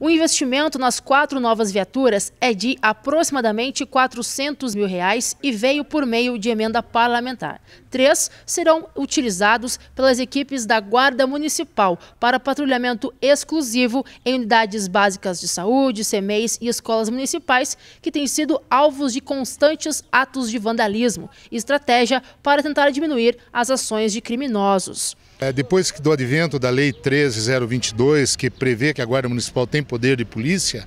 O investimento nas quatro novas viaturas é de aproximadamente 400 mil reais e veio por meio de emenda parlamentar. Três serão utilizados pelas equipes da Guarda Municipal para patrulhamento exclusivo em unidades básicas de saúde, CMEIs e escolas municipais que têm sido alvos de constantes atos de vandalismo, estratégia para tentar diminuir as ações de criminosos. É, depois do advento da Lei 13022, que prevê que a Guarda Municipal tem tem poder de polícia,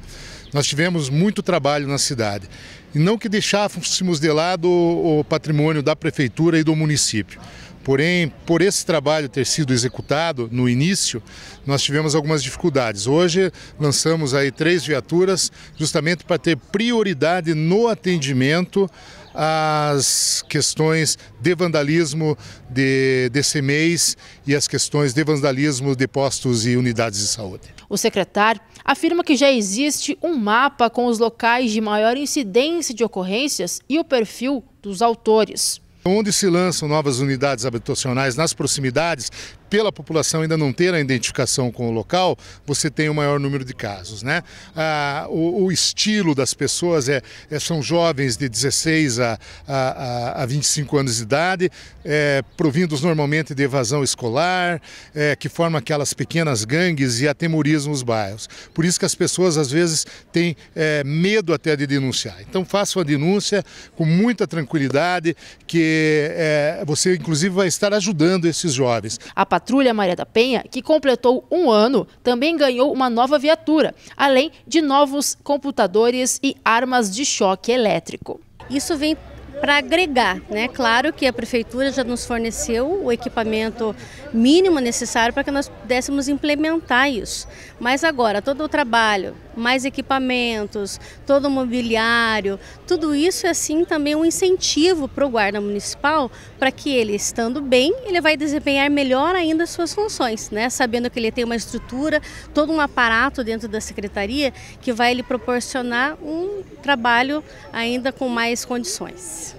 nós tivemos muito trabalho na cidade. E não que deixássemos de lado o patrimônio da prefeitura e do município. Porém, por esse trabalho ter sido executado no início, nós tivemos algumas dificuldades. Hoje lançamos aí três viaturas justamente para ter prioridade no atendimento as questões de vandalismo de, de CMEIs e as questões de vandalismo de postos e unidades de saúde. O secretário afirma que já existe um mapa com os locais de maior incidência de ocorrências e o perfil dos autores. Onde se lançam novas unidades habitacionais nas proximidades, pela população ainda não ter a identificação com o local, você tem o um maior número de casos. Né? Ah, o, o, estilo das pessoas é, é, são jovens de 16 a, a, a 25 anos de idade, é, provindos normalmente de evasão escolar, é, que formam aquelas pequenas gangues e atemorizam os bairros. Por isso que as pessoas às vezes têm é, medo até de denunciar. Então façam a denúncia com muita tranquilidade, que é, você inclusive vai estar ajudando esses jovens. A Patrulha Maria da Penha, que completou um ano, também ganhou uma nova viatura, além de novos computadores e armas de choque elétrico. Isso vem para agregar. Né? Claro que a prefeitura já nos forneceu o equipamento mínimo necessário para que nós pudéssemos implementar isso. Mas agora, todo o trabalho, mais equipamentos, todo o mobiliário, tudo isso é assim também um incentivo para o guarda municipal para que ele, estando bem, ele vai desempenhar melhor ainda as suas funções, né? sabendo que ele tem uma estrutura, todo um aparato dentro da secretaria que vai lhe proporcionar um trabalho ainda com mais condições.